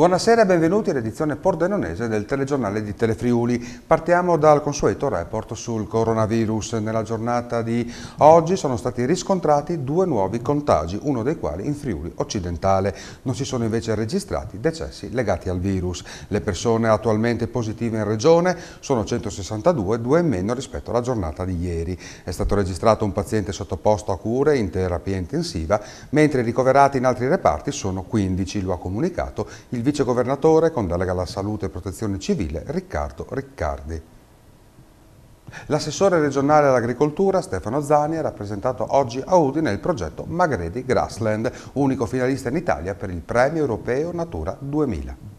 Buonasera e benvenuti all'edizione pordenonese del telegiornale di Telefriuli. Partiamo dal consueto report sul coronavirus. Nella giornata di oggi sono stati riscontrati due nuovi contagi, uno dei quali in Friuli occidentale. Non si sono invece registrati decessi legati al virus. Le persone attualmente positive in regione sono 162, due in meno rispetto alla giornata di ieri. È stato registrato un paziente sottoposto a cure in terapia intensiva, mentre ricoverati in altri reparti sono 15, lo ha comunicato il vicegovernatore con delega alla salute e protezione civile Riccardo Riccardi. L'assessore regionale all'agricoltura Stefano Zani ha rappresentato oggi a Udine il progetto Magredi Grassland, unico finalista in Italia per il premio europeo Natura 2000.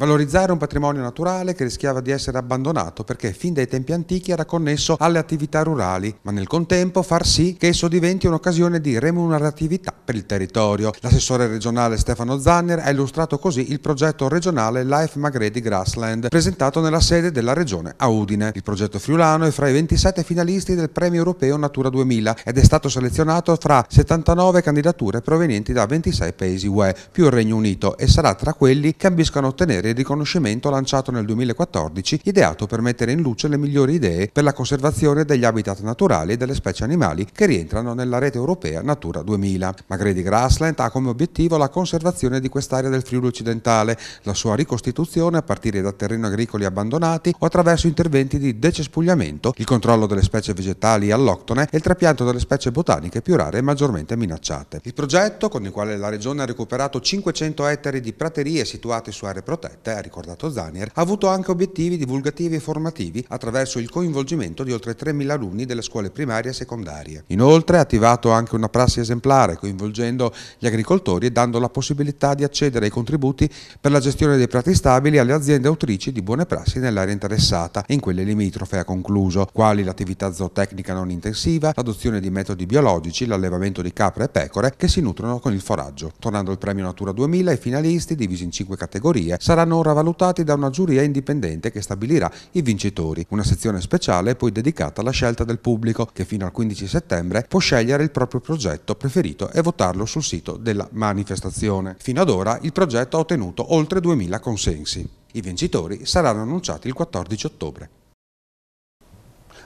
Valorizzare un patrimonio naturale che rischiava di essere abbandonato perché fin dai tempi antichi era connesso alle attività rurali, ma nel contempo far sì che esso diventi un'occasione di remuneratività per il territorio. L'assessore regionale Stefano Zanner ha illustrato così il progetto regionale Life Magredi Grassland, presentato nella sede della regione a Udine. Il progetto friulano è fra i 27 finalisti del premio europeo Natura 2000 ed è stato selezionato fra 79 candidature provenienti da 26 paesi UE, più il Regno Unito, e sarà tra quelli che ambiscono a ottenere serie riconoscimento lanciato nel 2014, ideato per mettere in luce le migliori idee per la conservazione degli habitat naturali e delle specie animali che rientrano nella rete europea Natura 2000. Magredi Grassland ha come obiettivo la conservazione di quest'area del Friuli occidentale, la sua ricostituzione a partire da terreni agricoli abbandonati o attraverso interventi di decespugliamento, il controllo delle specie vegetali alloctone e il trapianto delle specie botaniche più rare e maggiormente minacciate. Il progetto, con il quale la Regione ha recuperato 500 ettari di praterie situate su aree protette, corrette, ha ricordato Zanier, ha avuto anche obiettivi divulgativi e formativi attraverso il coinvolgimento di oltre 3.000 alunni delle scuole primarie e secondarie. Inoltre ha attivato anche una prassi esemplare coinvolgendo gli agricoltori e dando la possibilità di accedere ai contributi per la gestione dei prati stabili alle aziende autrici di buone prassi nell'area interessata e in quelle limitrofe ha concluso, quali l'attività zootecnica non intensiva, l'adozione di metodi biologici, l'allevamento di capre e pecore che si nutrono con il foraggio. Tornando al premio Natura 2000, i finalisti, divisi in 5 categorie, saranno saranno ora valutati da una giuria indipendente che stabilirà i vincitori. Una sezione speciale è poi dedicata alla scelta del pubblico che fino al 15 settembre può scegliere il proprio progetto preferito e votarlo sul sito della manifestazione. Fino ad ora il progetto ha ottenuto oltre 2000 consensi. I vincitori saranno annunciati il 14 ottobre.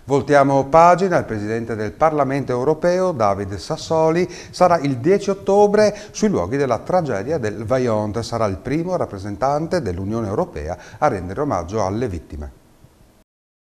Voltiamo pagina, il Presidente del Parlamento europeo, David Sassoli, sarà il 10 ottobre sui luoghi della tragedia del Vajont. Sarà il primo rappresentante dell'Unione europea a rendere omaggio alle vittime.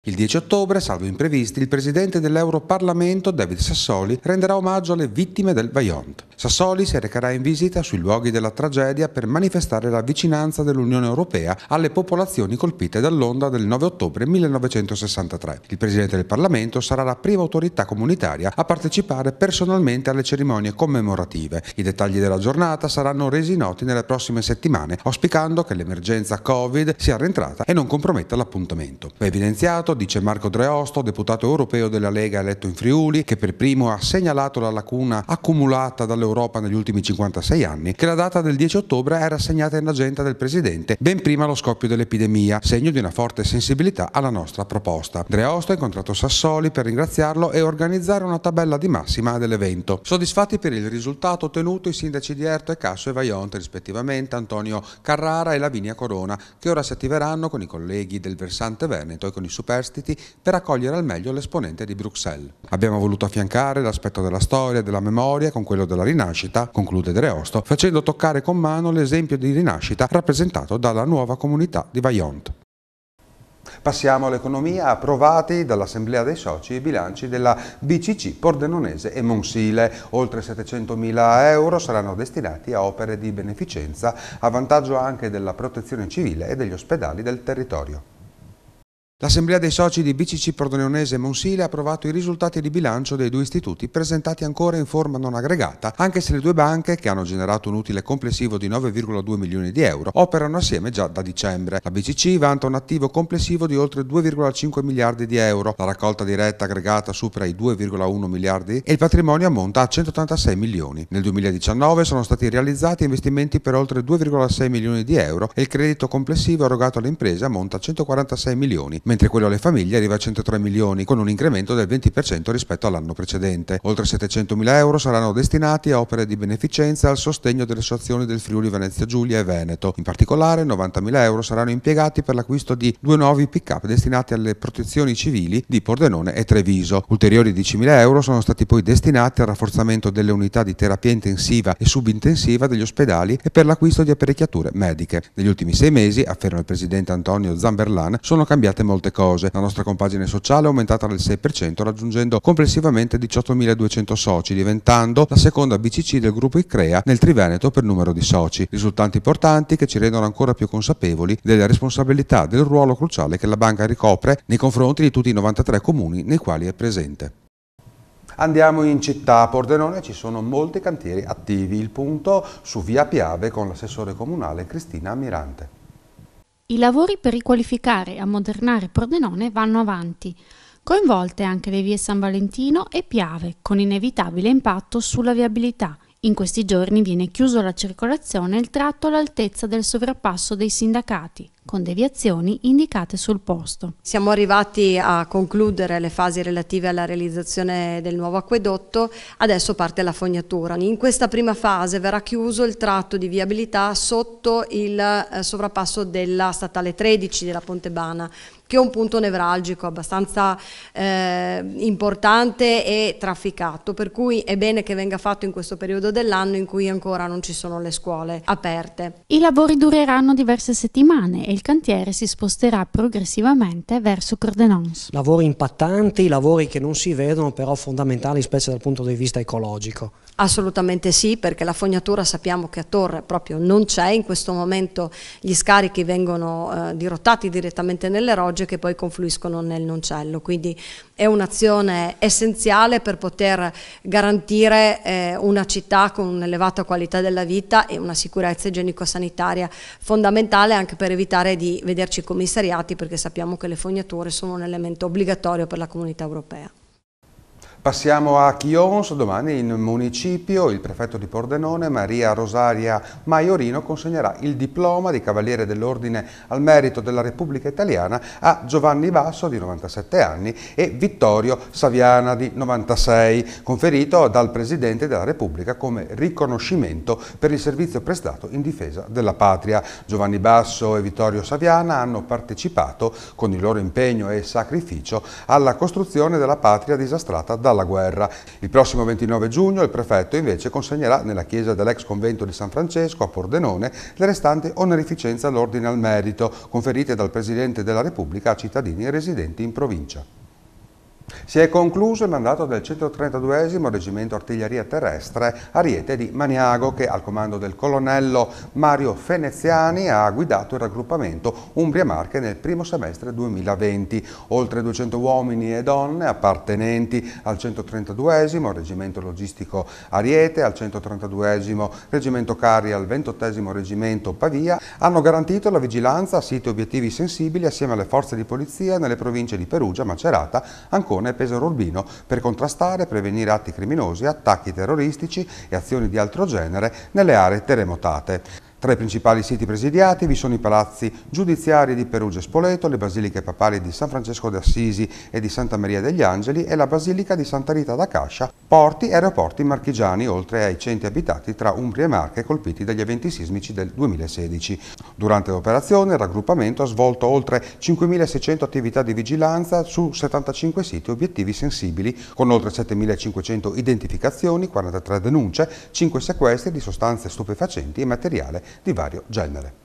Il 10 ottobre, salvo imprevisti, il presidente dell'Europarlamento, David Sassoli, renderà omaggio alle vittime del Vajont. Sassoli si recherà in visita sui luoghi della tragedia per manifestare la vicinanza dell'Unione Europea alle popolazioni colpite dall'onda del 9 ottobre 1963. Il presidente del Parlamento sarà la prima autorità comunitaria a partecipare personalmente alle cerimonie commemorative. I dettagli della giornata saranno resi noti nelle prossime settimane, auspicando che l'emergenza Covid sia rientrata e non comprometta l'appuntamento. Va evidenziato dice Marco Dreosto, deputato europeo della Lega eletto in Friuli, che per primo ha segnalato la lacuna accumulata dall'Europa negli ultimi 56 anni, che la data del 10 ottobre era assegnata in agenda del Presidente ben prima lo scoppio dell'epidemia, segno di una forte sensibilità alla nostra proposta. Dreosto ha incontrato Sassoli per ringraziarlo e organizzare una tabella di massima dell'evento. Soddisfatti per il risultato ottenuto i sindaci di Erto e Casso e Vaionte, rispettivamente Antonio Carrara e Lavinia Corona, che ora si attiveranno con i colleghi del versante Veneto e con i superstiti prestiti per accogliere al meglio l'esponente di Bruxelles. Abbiamo voluto affiancare l'aspetto della storia e della memoria con quello della rinascita, conclude Dreosto, facendo toccare con mano l'esempio di rinascita rappresentato dalla nuova comunità di Vaillant. Passiamo all'economia, approvati dall'Assemblea dei Soci i bilanci della BCC Pordenonese e Monsile. Oltre 700.000 euro saranno destinati a opere di beneficenza a vantaggio anche della protezione civile e degli ospedali del territorio. L'Assemblea dei soci di BCC e Monsile ha approvato i risultati di bilancio dei due istituti presentati ancora in forma non aggregata, anche se le due banche, che hanno generato un utile complessivo di 9,2 milioni di euro, operano assieme già da dicembre. La BCC vanta un attivo complessivo di oltre 2,5 miliardi di euro, la raccolta diretta aggregata supera i 2,1 miliardi e il patrimonio ammonta a 186 milioni. Nel 2019 sono stati realizzati investimenti per oltre 2,6 milioni di euro e il credito complessivo erogato alle imprese ammonta a 146 milioni mentre quello alle famiglie arriva a 103 milioni, con un incremento del 20% rispetto all'anno precedente. Oltre 700 mila euro saranno destinati a opere di beneficenza al sostegno delle associazioni del Friuli Venezia Giulia e Veneto. In particolare 90 mila euro saranno impiegati per l'acquisto di due nuovi pick-up destinati alle protezioni civili di Pordenone e Treviso. Ulteriori 10 mila euro sono stati poi destinati al rafforzamento delle unità di terapia intensiva e subintensiva degli ospedali e per l'acquisto di apparecchiature mediche. Negli ultimi sei mesi, afferma il presidente Antonio Zamberlan, sono cambiate molte molte cose. La nostra compagine sociale è aumentata del 6%, raggiungendo complessivamente 18.200 soci, diventando la seconda BCC del gruppo ICREA nel Triveneto per numero di soci. Risultanti importanti che ci rendono ancora più consapevoli delle responsabilità del ruolo cruciale che la banca ricopre nei confronti di tutti i 93 comuni nei quali è presente. Andiamo in città, a Pordenone ci sono molti cantieri attivi, il punto su via Piave con l'assessore comunale Cristina Mirante. I lavori per riqualificare e ammodernare Pordenone vanno avanti, coinvolte anche le vie San Valentino e Piave, con inevitabile impatto sulla viabilità, in questi giorni viene chiuso la circolazione il tratto all'altezza del sovrappasso dei sindacati, con deviazioni indicate sul posto. Siamo arrivati a concludere le fasi relative alla realizzazione del nuovo acquedotto, adesso parte la fognatura. In questa prima fase verrà chiuso il tratto di viabilità sotto il eh, sovrappasso della statale 13 della Pontebana, che è un punto nevralgico abbastanza eh, importante e trafficato, per cui è bene che venga fatto in questo periodo dell'anno in cui ancora non ci sono le scuole aperte. I lavori dureranno diverse settimane e il cantiere si sposterà progressivamente verso Cordenons. Lavori impattanti, lavori che non si vedono però fondamentali specie dal punto di vista ecologico. Assolutamente sì, perché la fognatura sappiamo che a Torre proprio non c'è, in questo momento gli scarichi vengono eh, dirottati direttamente nelle rogge linguaggio che poi confluiscono nel noncello, quindi è un'azione essenziale per poter garantire eh, una città con un'elevata qualità della vita e una sicurezza igienico-sanitaria fondamentale anche per evitare di vederci commissariati perché sappiamo che le fognature sono un elemento obbligatorio per la comunità europea. Passiamo a Chions, domani in municipio il prefetto di Pordenone, Maria Rosaria Maiorino, consegnerà il diploma di Cavaliere dell'Ordine al merito della Repubblica Italiana a Giovanni Basso di 97 anni e Vittorio Saviana di 96, conferito dal Presidente della Repubblica come riconoscimento per il servizio prestato in difesa della patria. Giovanni Basso e Vittorio Saviana hanno partecipato con il loro impegno e sacrificio alla costruzione della patria disastrata dalla dalla guerra. Il prossimo 29 giugno il prefetto invece consegnerà nella chiesa dell'ex convento di San Francesco a Pordenone le restanti onorificenze all'ordine al merito conferite dal Presidente della Repubblica a cittadini residenti in provincia. Si è concluso il mandato del 132 Reggimento Artiglieria Terrestre Ariete di Maniago che al comando del colonnello Mario Feneziani ha guidato il raggruppamento Umbria Marche nel primo semestre 2020. Oltre 200 uomini e donne appartenenti al 132 Reggimento Logistico Ariete, al 132 Reggimento e al 28 Reggimento Pavia hanno garantito la vigilanza a siti obiettivi sensibili assieme alle forze di polizia nelle province di Perugia, Macerata, Ancona e nel Pesaro Urbino per contrastare e prevenire atti criminosi, attacchi terroristici e azioni di altro genere nelle aree terremotate. Tra i principali siti presidiati vi sono i palazzi giudiziari di Perugia e Spoleto, le basiliche papali di San Francesco d'Assisi e di Santa Maria degli Angeli e la basilica di Santa Rita da Cascia, porti e aeroporti marchigiani, oltre ai centri abitati tra Umbria e Marche colpiti dagli eventi sismici del 2016. Durante l'operazione il raggruppamento ha svolto oltre 5.600 attività di vigilanza su 75 siti obiettivi sensibili, con oltre 7.500 identificazioni, 43 denunce, 5 sequestri di sostanze stupefacenti e materiale di vario genere.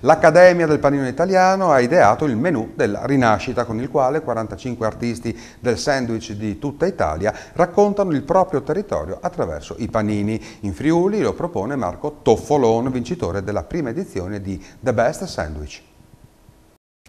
L'Accademia del Panino Italiano ha ideato il menù della rinascita con il quale 45 artisti del sandwich di tutta Italia raccontano il proprio territorio attraverso i panini. In Friuli lo propone Marco Toffolon, vincitore della prima edizione di The Best Sandwich.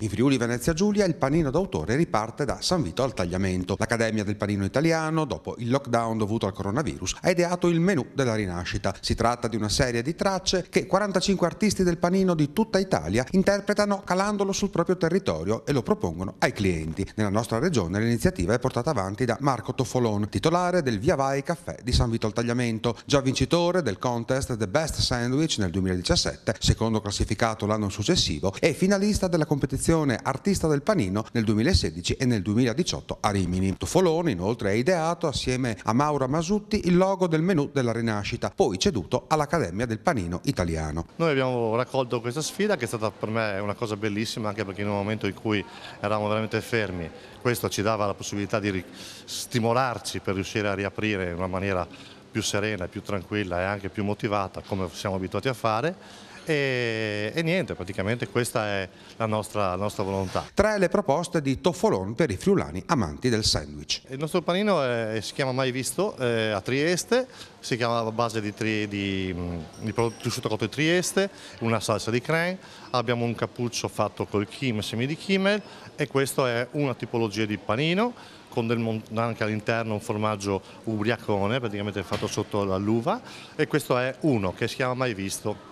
In Friuli Venezia Giulia il panino d'autore riparte da San Vito al tagliamento. L'Accademia del Panino Italiano, dopo il lockdown dovuto al coronavirus, ha ideato il menù della rinascita. Si tratta di una serie di tracce che 45 artisti del panino di tutta Italia interpretano calandolo sul proprio territorio e lo propongono ai clienti. Nella nostra regione l'iniziativa è portata avanti da Marco Toffolon, titolare del Via Vai Caffè di San Vito al tagliamento, già vincitore del contest The Best Sandwich nel 2017, secondo classificato l'anno successivo e finalista della competizione competizione Artista del Panino nel 2016 e nel 2018 a Rimini. Toffoloni inoltre ha ideato assieme a Maura Masutti il logo del menù della Rinascita, poi ceduto all'Accademia del Panino Italiano. Noi abbiamo raccolto questa sfida che è stata per me una cosa bellissima anche perché in un momento in cui eravamo veramente fermi questo ci dava la possibilità di stimolarci per riuscire a riaprire in una maniera più serena, più tranquilla e anche più motivata come siamo abituati a fare e, e niente, praticamente questa è la nostra, la nostra, volontà. Tra le proposte di Toffolon per i friulani amanti del sandwich. Il nostro panino è, eh, si chiama Mai Visto eh, a Trieste, si chiama a base di, tri, di, mm, di prosciutto cotto di Trieste, una salsa di crème, abbiamo un cappuccio fatto col chim, semi di chimel e questa è una tipologia di panino con del, anche all'interno un formaggio ubriacone, praticamente fatto sotto l'uva e questo è uno che si chiama mai visto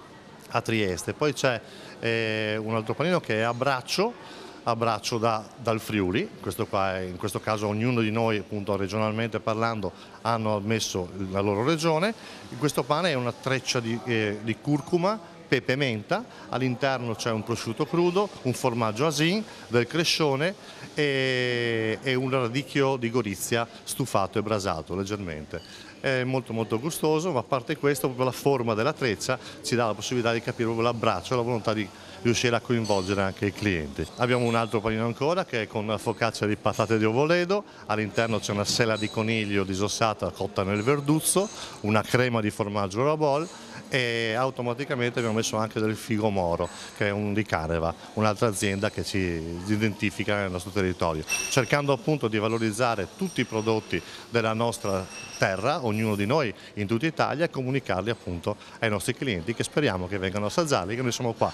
a Trieste. Poi c'è eh, un altro panino che è a braccio, a braccio da, dal Friuli, questo qua è, in questo caso ognuno di noi appunto regionalmente parlando hanno messo la loro regione, questo pane è una treccia di, eh, di curcuma, pepe menta, all'interno c'è un prosciutto crudo, un formaggio asin, del crescione e, e un radicchio di gorizia stufato e brasato leggermente è molto molto gustoso, ma a parte questo la forma della treccia ci dà la possibilità di capire l'abbraccio, la volontà di riuscire a coinvolgere anche i clienti. Abbiamo un altro panino ancora che è con una focaccia di patate di ovoledo, all'interno c'è una sella di coniglio disossata cotta nel verduzzo, una crema di formaggio robol e automaticamente abbiamo messo anche del figo moro, che è un di Caneva, un'altra azienda che ci identifica nel nostro territorio, cercando appunto di valorizzare tutti i prodotti della nostra terra, ognuno di noi in tutta Italia e comunicarli appunto ai nostri clienti che speriamo che vengano assaggiarli, che noi siamo qua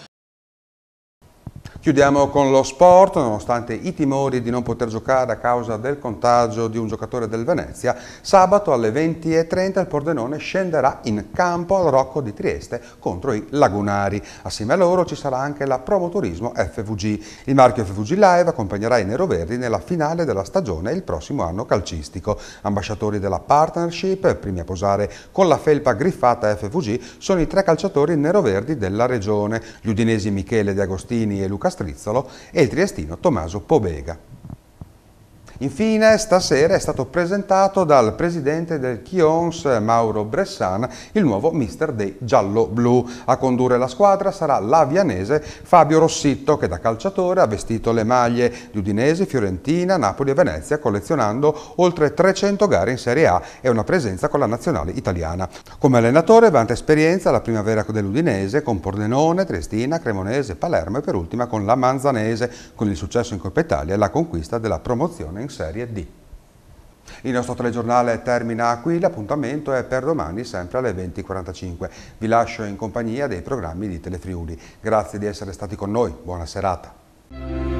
Chiudiamo con lo sport, nonostante i timori di non poter giocare a causa del contagio di un giocatore del Venezia, sabato alle 20.30 il Pordenone scenderà in campo al Rocco di Trieste contro i Lagunari. Assieme a loro ci sarà anche la Promoturismo FVG. Il marchio FVG Live accompagnerà i neroverdi nella finale della stagione il prossimo anno calcistico. Ambasciatori della partnership, primi a posare con la felpa griffata FVG, sono i tre calciatori neroverdi della regione, gli udinesi Michele De Agostini e Luca Castrizzolo e il triestino Tommaso Pobega. Infine, stasera è stato presentato dal presidente del Chions, Mauro Bressan il nuovo mister dei giallo-blu. A condurre la squadra sarà l'avianese Fabio Rossitto, che da calciatore ha vestito le maglie di Udinese, Fiorentina, Napoli e Venezia, collezionando oltre 300 gare in Serie A e una presenza con la nazionale italiana. Come allenatore vanta esperienza alla primavera dell'Udinese con Pordenone, Triestina, Cremonese, Palermo e per ultima con la Manzanese, con il successo in Coppa Italia e la conquista della promozione in Serie D. Il nostro telegiornale termina qui, l'appuntamento è per domani sempre alle 20.45. Vi lascio in compagnia dei programmi di Telefriuli. Grazie di essere stati con noi, buona serata.